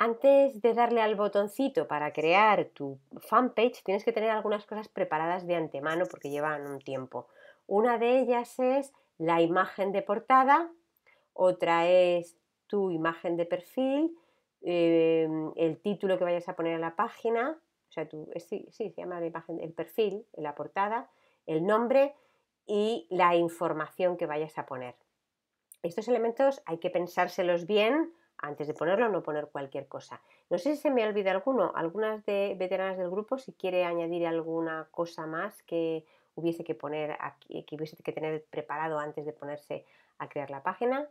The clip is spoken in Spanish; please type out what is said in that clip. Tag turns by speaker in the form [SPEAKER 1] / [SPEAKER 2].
[SPEAKER 1] antes de darle al botoncito para crear tu fanpage, tienes que tener algunas cosas preparadas de antemano porque llevan un tiempo. Una de ellas es la imagen de portada, otra es tu imagen de perfil, em, el título que vayas a poner a la página, o sea, tu, sí, se llama la imagen, el perfil, la portada, el nombre y la información que vayas a poner. Estos elementos hay que pensárselos bien antes de ponerlo, no poner cualquier cosa. No sé si se me olvida alguno, algunas de veteranas del grupo, si quiere añadir alguna cosa más que hubiese que poner aquí, que hubiese que tener preparado antes de ponerse a crear la página.